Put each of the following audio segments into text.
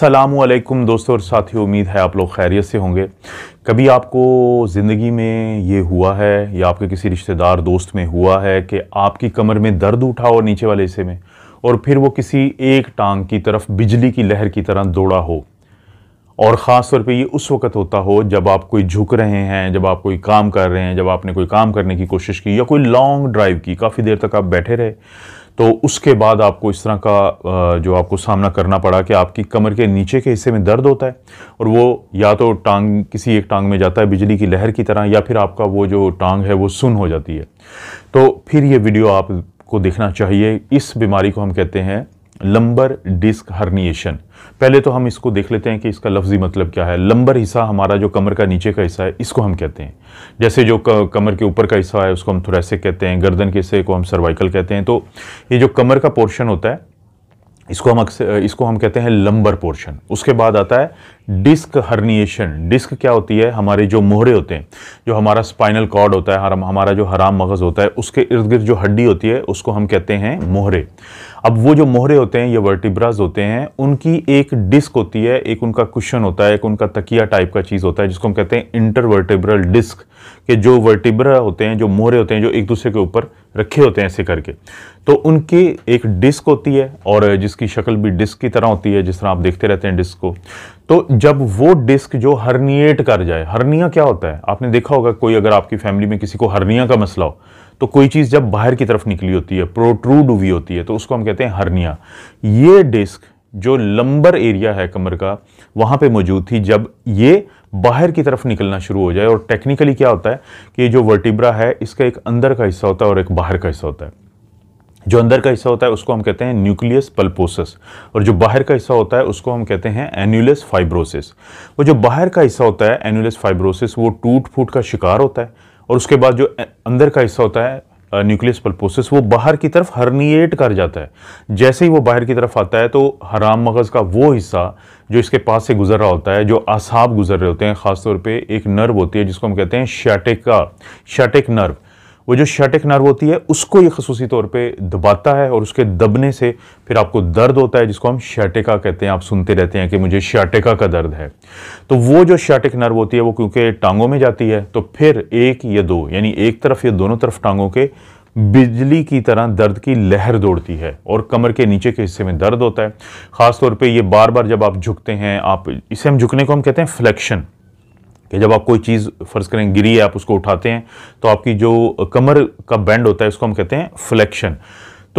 सलामकुम दोस्तों और साथियों उम्मीद है आप लोग खैरियत से होंगे कभी आपको ज़िंदगी में ये हुआ है या आपके किसी रिश्तेदार दोस्त में हुआ है कि आपकी कमर में दर्द उठा और नीचे वाले हिस्से में और फिर वो किसी एक टांग की तरफ बिजली की लहर की तरह दौड़ा हो और ख़ास तौर पे ये उस वक्त होता हो जब आप कोई झुक रहे हैं जब आप कोई काम कर रहे हैं जब आपने कोई काम करने की कोशिश की या कोई लॉन्ग ड्राइव की काफ़ी देर तक आप बैठे रहे तो उसके बाद आपको इस तरह का जो आपको सामना करना पड़ा कि आपकी कमर के नीचे के हिस्से में दर्द होता है और वो या तो टांग किसी एक टांग में जाता है बिजली की लहर की तरह या फिर आपका वो जो टांग है वो सुन हो जाती है तो फिर ये वीडियो आपको देखना चाहिए इस बीमारी को हम कहते हैं लंबर डिस्क हर्निएशन पहले तो हम इसको देख लेते हैं कि इसका लफ्जी मतलब क्या है लंबर हिस्सा हमारा जो कमर का नीचे का हिस्सा है इसको हम कहते हैं जैसे जो कमर के ऊपर का हिस्सा है उसको हम से कहते हैं गर्दन के हिस्से को हम सर्वाइकल कहते हैं तो ये जो कमर का पोर्शन होता है इसको हम अक्सर इसको हम कहते हैं लंबर पोर्शन उसके बाद आता है डिस्क हर्निएशन डिस्क क्या होती है हमारे जो मोहरे होते हैं जो हमारा स्पाइनल कॉर्ड होता है हमारा जो हराम मगज़ होता है उसके इर्द गिर्द जो हड्डी होती है उसको हम कहते हैं मोहरे अब वो जो मोहरे होते हैं ये वर्टिब्राज होते हैं उनकी एक डिस्क होती है एक उनका क्वेश्चन होता है एक उनका तकिया टाइप का चीज़ होता है जिसको हम कहते हैं इंटरवर्टिब्रल डिस्क के जो वर्टिब्रा होते हैं जो मोहरे होते हैं जो एक दूसरे के ऊपर रखे होते हैं ऐसे करके तो उनके एक डिस्क होती है और जिसकी शक्ल भी डिस्क की तरह होती है जिस तरह आप देखते रहते हैं डिस्क को तो जब वो डिस्क जो हर्निएट कर जाए हर्निया क्या होता है आपने देखा होगा कोई अगर आपकी फैमिली में किसी को हर्निया का मसला हो तो कोई चीज़ जब बाहर की तरफ निकली होती है प्रोट्रूड हुई होती है तो उसको हम कहते हैं हर्निया ये डिस्क जो लंबर एरिया है कमर का वहाँ पे मौजूद थी जब ये बाहर की तरफ निकलना शुरू हो जाए और टेक्निकली क्या होता है कि जो वर्टिब्रा है इसका एक अंदर का हिस्सा होता है और एक बाहर का हिस्सा होता है जो अंदर का हिस्सा होता है उसको हम कहते हैं न्यूक्लियस पल्पोसिस और जो बाहर का हिस्सा होता है उसको हम कहते हैं एनुलस फाइब्रोसिस वो जो बाहर का हिस्सा होता है एनुलस फाइब्रोसिस वो टूट फूट का शिकार होता है और उसके बाद जो अंदर का हिस्सा होता है न्यूक्लियस पल्पोसिस वो बाहर की तरफ हर्निएट कर जाता है जैसे ही वो बाहर की तरफ आता है तो हराम मगज़ का वो हिस्सा जो इसके पास से गुजर रहा होता है जो आसाब गुजर रहे होते हैं ख़ासतौर पे एक नर्व होती है जिसको हम कहते हैं शैटिक का शैटिक नर्व वो जो शटिक नर्व होती है उसको ये खसूसी तौर पे दबाता है और उसके दबने से फिर आपको दर्द होता है जिसको हम शटिका कहते हैं आप सुनते रहते हैं कि मुझे शटिका का दर्द है तो वो जो शटिक नर्व होती है वो क्योंकि टांगों में जाती है तो फिर एक या दो यानी एक तरफ या दोनों तरफ टांगों के बिजली की तरह दर्द की लहर दौड़ती है और कमर के नीचे के हिस्से में दर्द होता है ख़ासतौर पर ये बार बार जब आप झुकते हैं आप इसे हम झुकने को हम कहते हैं फ्लैक्शन कि जब आप कोई चीज़ फ़र्ज़ करें गिरी है आप उसको उठाते हैं तो आपकी जो कमर का बैंड होता है उसको हम कहते हैं फ्लेक्शन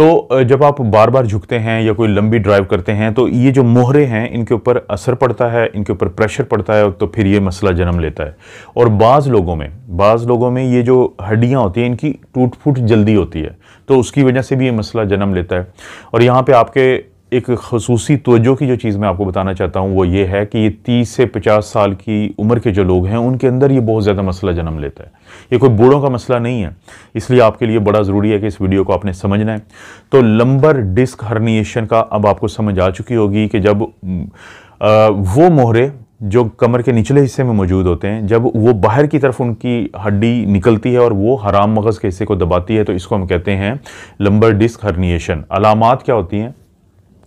तो जब आप बार बार झुकते हैं या कोई लंबी ड्राइव करते हैं तो ये जो मोहरे हैं इनके ऊपर असर पड़ता है इनके ऊपर प्रेशर पड़ता है तो फिर ये मसला जन्म लेता है और बाज़ लोगों में बाज़ लोगों में ये जो हड्डियाँ होती हैं इनकी टूट फूट जल्दी होती है तो उसकी वजह से भी ये मसला जन्म लेता है और यहाँ पर आपके एक खसूसी तोजो की जो चीज़ मैं आपको बताना चाहता हूँ वो ये है कि ये तीस से पचास साल की उम्र के जो लोग हैं उनके अंदर ये बहुत ज़्यादा मसला जन्म लेता है ये कोई बूढ़ों का मसला नहीं है इसलिए आपके लिए बड़ा ज़रूरी है कि इस वीडियो को आपने समझना है तो लंबर डिस्क हर्निएशन का अब आपको समझ आ चुकी होगी कि जब आ, वो मोहरे जो कमर के निचले हिस्से में मौजूद होते हैं जब वो बाहर की तरफ उनकी हड्डी निकलती है और वो हराम मगज़ के हिस्से को दबाती है तो इसको हम कहते हैं लंबर डिस्क हर्निएशन अलामत क्या होती हैं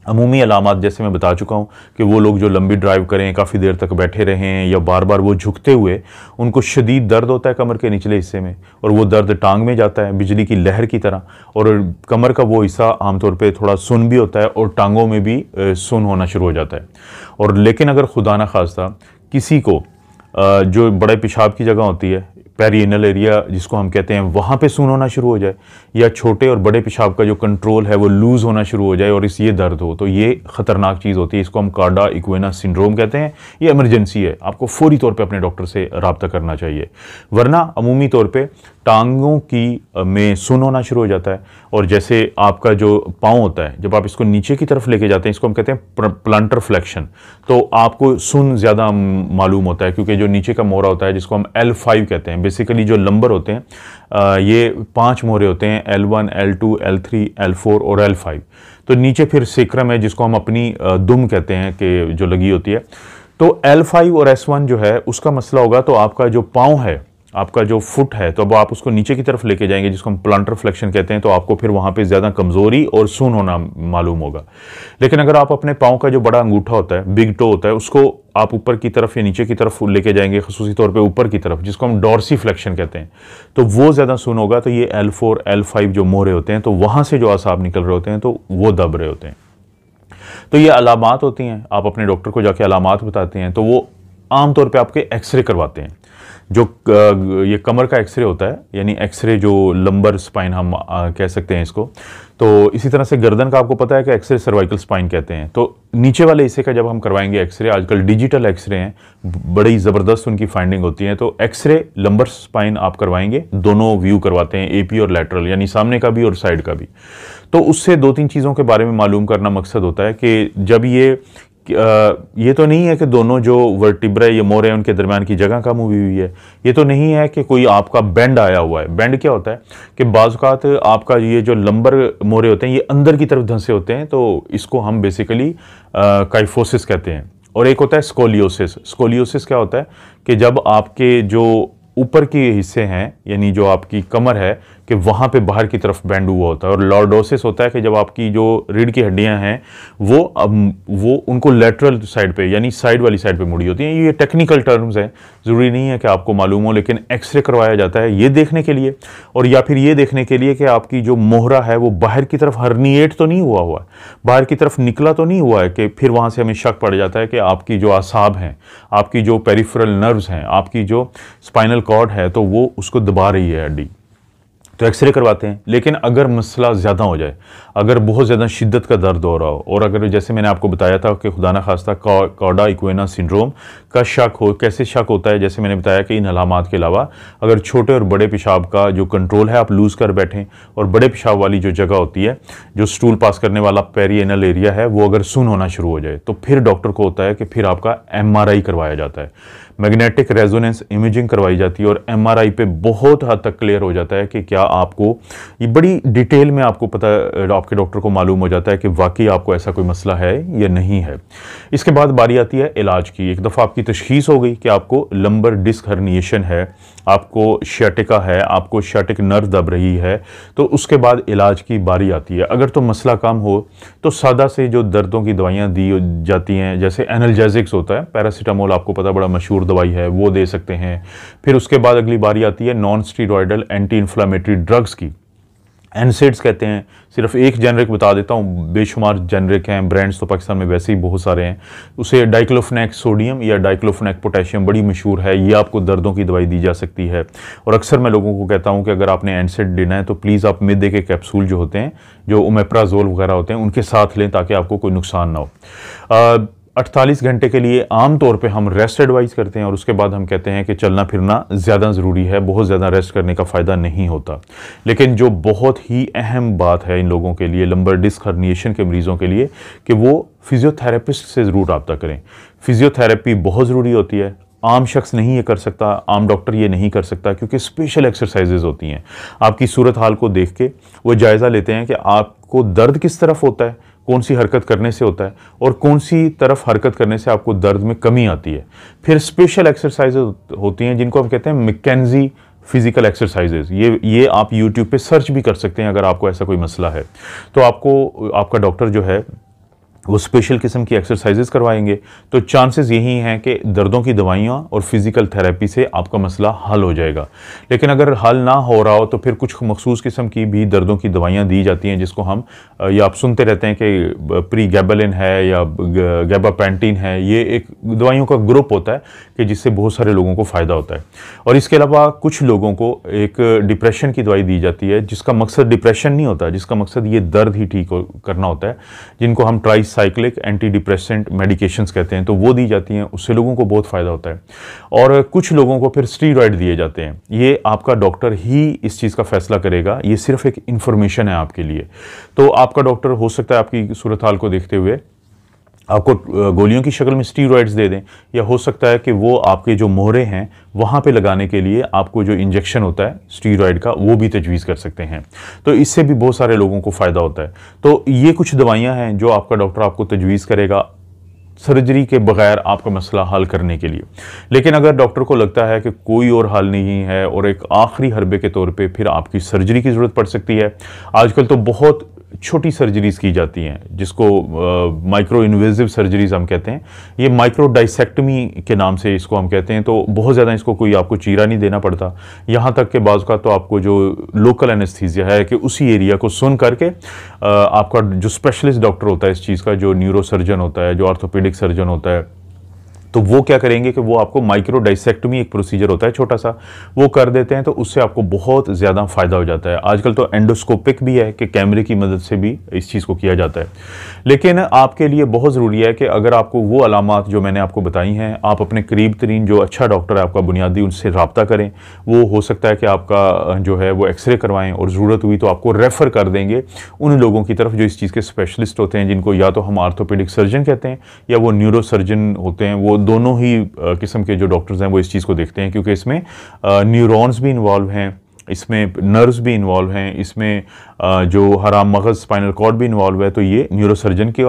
अमूमी अलामत जैसे मैं बता चुका हूँ कि वो लोग जो लंबी ड्राइव करें काफ़ी देर तक बैठे रहें या बार बार वो झुकते हुए उनको शदीद दर्द होता है कमर के निचले हिस्से में और वो दर्द टांग में जाता है बिजली की लहर की तरह और कमर का वो हिस्सा आमतौर पर थोड़ा सुन भी होता है और टांगों में भी सुन होना शुरू हो जाता है और लेकिन अगर खुदा न खास्ता किसी को जो बड़े पेशाब की जगह होती है पेरिनल एरिया जिसको हम कहते हैं वहाँ पे सून होना शुरू हो जाए या छोटे और बड़े पेशाब का जो कंट्रोल है वो लूज़ होना शुरू हो जाए और इस ये दर्द हो तो ये ख़तरनाक चीज़ होती है इसको हम कार्डा इक्वेना सिंड्रोम कहते हैं ये एमरजेंसी है आपको फौरी तौर पर अपने डॉक्टर से रबता करना चाहिए वरना अमूमी तौर पर टांगों की में सुन होना शुरू हो जाता है और जैसे आपका जो पाँव होता है जब आप इसको नीचे की तरफ लेके जाते हैं इसको हम कहते हैं प्लांटर फ्लेक्शन तो आपको सुन ज़्यादा मालूम होता है क्योंकि जो नीचे का मोहरा होता है जिसको हम एल फाइव कहते हैं बेसिकली जो लंबर होते हैं ये पाँच मोहरे होते हैं L one L two L three L four और एल फाइव तो नीचे फिर सिक्रम है जिसको हम अपनी दुम कहते हैं कि जो लगी होती है तो एल फाइव और एस वन जो है उसका मसला होगा तो आपका जो पाँव है आपका जो फुट है तो अब आप उसको नीचे की तरफ लेके जाएंगे जिसको हम प्लांटर फ्लेक्शन कहते हैं तो आपको फिर वहाँ पे ज़्यादा कमज़ोरी और सुन होना मालूम होगा लेकिन अगर आप अपने पाँव का जो बड़ा अंगूठा होता है बिग टो होता है उसको आप ऊपर की तरफ या नीचे की तरफ लेके जाएंगे खसूसी तौर पर ऊपर की तरफ जिसको हम डॉर्सी फ्लैक्शन कहते हैं तो वो ज़्यादा सुन होगा तो ये एल फोर एल फाइव जो मोहरे होते हैं तो वहाँ से जो आसाब निकल रहे होते हैं तो वो दब रहे होते हैं तो ये अलामत होती हैं आप अपने डॉक्टर को जाके अलामत बताते हैं तो वो आमतौर पर आपके एक्सरे करवाते हैं जो ये कमर का एक्सरे होता है यानी एक्सरे जो लंबर स्पाइन हम कह सकते हैं इसको तो इसी तरह से गर्दन का आपको पता है कि एक्सरे सर्वाइकल स्पाइन कहते हैं तो नीचे वाले हिस्से का जब हम करवाएंगे एक्सरे आजकल डिजिटल एक्सरे हैं बड़ी ज़बरदस्त उनकी फाइंडिंग होती है तो एक्सरे लंबर स्पाइन आप करवाएंगे दोनों व्यू करवाते हैं एपी और लेटरल यानी सामने का भी और साइड का भी तो उससे दो तीन चीज़ों के बारे में मालूम करना मकसद होता है कि जब ये ये तो नहीं है कि दोनों जो वर्टिब्रे या मोर है उनके दरमियान की जगह कम हुई हुई है ये तो नहीं है कि कोई आपका बैंड आया हुआ है बैंड क्या होता है कि बाज़ात आपका ये जो लंबर मोरे होते हैं ये अंदर की तरफ धंसे होते हैं तो इसको हम बेसिकली काइफोसिस कहते हैं और एक होता है स्कोलियोसिस स्कोलियोसिस क्या होता है कि जब आपके जो ऊपर के हिस्से हैं यानी जो आपकी कमर है कि वहाँ पे बाहर की तरफ बैंड हुआ होता है और लॉर्डोसिस होता है कि जब आपकी जो रीढ़ की हड्डियाँ हैं वो अब वो उनको लेटरल साइड पे यानी साइड वाली साइड पे मुड़ी होती हैं ये टेक्निकल टर्म्स हैं ज़रूरी नहीं है कि आपको मालूम हो लेकिन एक्सरे करवाया जाता है ये देखने के लिए और या फिर ये देखने के लिए कि आपकी जो मोहरा है वो बाहर की तरफ हर्नीट तो नहीं हुआ हुआ बाहर की तरफ निकला तो नहीं हुआ है कि फिर वहाँ से हमें शक पड़ जाता है कि आपकी जो आसाब हैं आपकी जो पेरीफ्रल नर्व्स हैं आपकी जो स्पाइनल कॉर्ड है तो वो उसको दबा रही है हड्डी तो एक्सरे करवाते हैं लेकिन अगर मसला ज़्यादा हो जाए अगर बहुत ज़्यादा शिद्दत का दर्द हो रहा हो और अगर जैसे मैंने आपको बताया था कि खुदा न खास्ता कॉडा इक्वेना सिंड्रोम का शक हो कैसे शक होता है जैसे मैंने बताया कि इन अलामत के अलावा अगर छोटे और बड़े पेशाब का जो कंट्रोल है आप लूज़ कर बैठें और बड़े पेशाब वाली जो जगह होती है जो स्टूल पास करने वाला पेरी एरिया है वो अगर सुन होना शुरू हो जाए तो फिर डॉक्टर को होता है कि फिर आपका एम करवाया जाता है मैग्नेटिक रेजोनेंस इमेजिंग करवाई जाती है और एमआरआई पे बहुत हद तक क्लियर हो जाता है कि क्या आपको ये बड़ी डिटेल में आपको पता आपके डॉक्टर को मालूम हो जाता है कि वाकई आपको ऐसा कोई मसला है या नहीं है इसके बाद बारी आती है इलाज की एक दफ़ा आपकी तशखीस हो गई कि आपको लंबर डिस्क हर्निएशन है आपको शटिका है आपको शटिक नर्व दब रही है तो उसके बाद इलाज की बारी आती है अगर तो मसला कम हो तो सादा से जो दर्दों की दवाइयाँ दी जाती हैं जैसे एनर्जेजिक्स होता है पैरासीटामोल आपको पता बड़ा मशहूर दवाई है वो दे सकते हैं फिर उसके बाद अगली बारी आती है non steroidal anti inflammatory drugs की एनसेड्स कहते हैं सिर्फ एक जेनरिक बता देता हूँ बेशुमार जेनरिक हैं ब्रांड्स तो पाकिस्तान में वैसे ही बहुत सारे हैं उसे डाइक्लोफनेक सोडियम या डाइक्लोफनेक पोटेशियम बड़ी मशहूर है ये आपको दर्दों की दवाई दी जा सकती है और अक्सर मैं लोगों को कहता हूँ कि अगर आपने एनसेड लेना है तो प्लीज़ आप मिदे के कैप्सूल जो होते हैं जो ओमेप्राजोल वगैरह होते हैं उनके साथ लें ताकि आपको कोई नुकसान ना हो 48 घंटे के लिए आम तौर पे हम रेस्ट एडवाइस करते हैं और उसके बाद हम कहते हैं कि चलना फिरना ज़्यादा ज़रूरी है बहुत ज़्यादा रेस्ट करने का फ़ायदा नहीं होता लेकिन जो बहुत ही अहम बात है इन लोगों के लिए लंबर डिस्क हर्निएशन के मरीज़ों के लिए कि वो फिज़ियोथेरेपिस्ट से ज़रूर रबता करें फिज़ियोथेरेपी बहुत ज़रूरी होती है आम शख्स नहीं ये कर सकता आम डॉक्टर ये नहीं कर सकता क्योंकि स्पेशल एक्सरसाइजेज होती हैं आपकी सूरत हाल को देख के वो जायज़ा लेते हैं कि आपको दर्द किस तरफ होता है कौन सी हरकत करने से होता है और कौन सी तरफ हरकत करने से आपको दर्द में कमी आती है फिर स्पेशल एक्सरसाइज होती हैं जिनको हम कहते हैं मिकेनजी फिज़िकल एक्सरसाइजेज ये ये आप यूट्यूब पे सर्च भी कर सकते हैं अगर आपको ऐसा कोई मसला है तो आपको आपका डॉक्टर जो है वो स्पेशल किस्म की एक्सरसाइजेज़ करवाएंगे तो चांसेस यही हैं कि दर्दों की दवाइयाँ और फिज़िकल थेरेपी से आपका मसला हल हो जाएगा लेकिन अगर हल ना हो रहा हो तो फिर कुछ मखसूस किस्म की भी दर्दों की दवाइयाँ दी जाती हैं जिसको हम या आप सुनते रहते हैं कि प्री गैबलिन है या गैबापेंटिन है ये एक दवाइयों का ग्रुप होता है कि जिससे बहुत सारे लोगों को फ़ायदा होता है और इसके अलावा कुछ लोगों को एक डिप्रेशन की दवाई दी जाती है जिसका मकसद डिप्रेशन नहीं होता जिसका मकसद ये दर्द ही ठीक करना होता है जिनको हम tricyclic antidepressant medications कहते हैं तो वो दी जाती हैं उससे लोगों को बहुत फ़ायदा होता है और कुछ लोगों को फिर स्टीरॉयड दिए जाते हैं ये आपका डॉक्टर ही इस चीज़ का फ़ैसला करेगा ये सिर्फ एक इन्फॉर्मेशन है आपके लिए तो आपका डॉक्टर हो सकता है आपकी सूरत हाल को देखते हुए आपको गोलियों की शक्ल में स्टीरोड्स दे दें या हो सकता है कि वो आपके जो मोहरे हैं वहाँ पे लगाने के लिए आपको जो इंजेक्शन होता है स्टीरॉइड का वो भी तजवीज़ कर सकते हैं तो इससे भी बहुत सारे लोगों को फ़ायदा होता है तो ये कुछ दवाइयाँ हैं जो आपका डॉक्टर आपको तजवीज़ करेगा सर्जरी के बगैर आपका मसला हल करने के लिए लेकिन अगर डॉक्टर को लगता है कि कोई और हल नहीं है और एक आखिरी हरबे के तौर पे फिर आपकी सर्जरी की ज़रूरत पड़ सकती है आजकल तो बहुत छोटी सर्जरीज़ की जाती हैं जिसको माइक्रो इन्वेजिव सर्जरीज़ हम कहते हैं ये माइक्रो डाइसेक्टमी के नाम से इसको हम कहते हैं तो बहुत ज़्यादा इसको कोई आपको चीरा नहीं देना पड़ता यहाँ तक के बाज़ का तो आपको जो लोकल एनेस्थीजिया है कि उसी एरिया को सुन करके आपका जो स्पेशलिस्ट डॉक्टर होता है इस चीज़ का जो न्यूरो सर्जन होता है जो ऑर्थोपेडिक सर्जन होता है तो वो क्या करेंगे कि वो आपको माइक्रो डाइसेक्टमी एक प्रोसीजर होता है छोटा सा वो कर देते हैं तो उससे आपको बहुत ज़्यादा फ़ायदा हो जाता है आजकल तो एंडोस्कोपिक भी है कि कैमरे की मदद से भी इस चीज़ को किया जाता है लेकिन आपके लिए बहुत ज़रूरी है कि अगर आपको वो अलामत जो मैंने आपको बताई हैं आप अपने करीब तरीन जो अच्छा डॉक्टर है आपका बुनियादी उनसे रबता करें वो हो सकता है कि आपका जो है वो एक्सरे करवाएँ और ज़रूरत हुई तो आपको रेफ़र कर देंगे उन लोगों की तरफ जो इस चीज़ के स्पेशलिस्ट होते हैं जिनको या तो हम आर्थोपेडिक सर्जन कहते हैं या वो न्यूरो सर्जन होते हैं वो दोनों ही किस्म के जो डॉक्टर्स हैं वो इस चीज़ को देखते हैं क्योंकि इसमें न्यूरॉन्स भी इन्वॉल्व हैं इसमें नर्व्स भी इन्वॉल्व हैं इसमें जो हराम मगज़ स्पाइनल कॉर्ड भी इन्वॉल्व है तो ये न्यूरोसर्जन के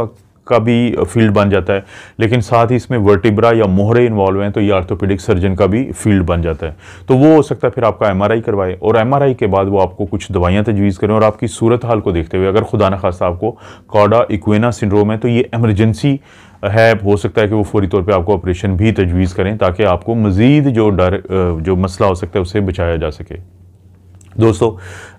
का भी फील्ड बन जाता है लेकिन साथ ही इसमें वर्टिब्रा या मोहरे इन्वॉल्व हैं तो ये आर्थोपेडिक सर्जन का भी फील्ड बन जाता है तो वो हो सकता है फिर आपका एम करवाए और एम के बाद वो आपको कुछ दवाइयाँ तजवीज़ करें और आपकी सूरत हाल को देखते हुए अगर खुदा न खास्ता आपको कॉडा इक्वेना सिंड्रोम है तो ये एमरजेंसी है हो सकता है कि वो फौरी तौर पे आपको ऑपरेशन भी तजवीज़ करें ताकि आपको मज़ीद जो डर जो मसला हो सकता है उसे बचाया जा सके दोस्तों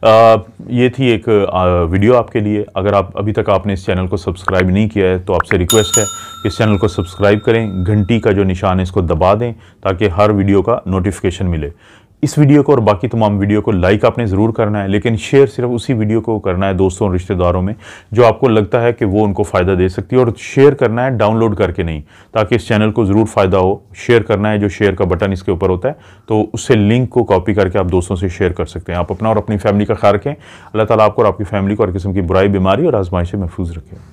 आ, ये थी एक आ, वीडियो आपके लिए अगर आप अभी तक आपने इस चैनल को सब्सक्राइब नहीं किया है तो आपसे रिक्वेस्ट है कि इस चैनल को सब्सक्राइब करें घंटी का जो निशान है इसको दबा दें ताकि हर वीडियो का नोटिफिकेशन मिले इस वीडियो को और बाकी तमाम वीडियो को लाइक आपने ज़रूर करना है लेकिन शेयर सिर्फ उसी वीडियो को करना है दोस्तों और रिश्तेदारों में जो आपको लगता है कि वो उनको फ़ायदा दे सकती है और शेयर करना है डाउनलोड करके नहीं ताकि इस चैनल को ज़रूर फ़ायदा हो शेयर करना है जो शेयर का बटन इसके ऊपर होता है तो उससे लिंक को कॉपी करके आप दोस्तों से शेयर कर सकते हैं आप अपना और अपनी फैमिली का ख्याल रखें अल्लाह ताला आपको और आपकी फैमिली को हर किस्म की बुराई बीमारी और आजमाइश महफूज रखें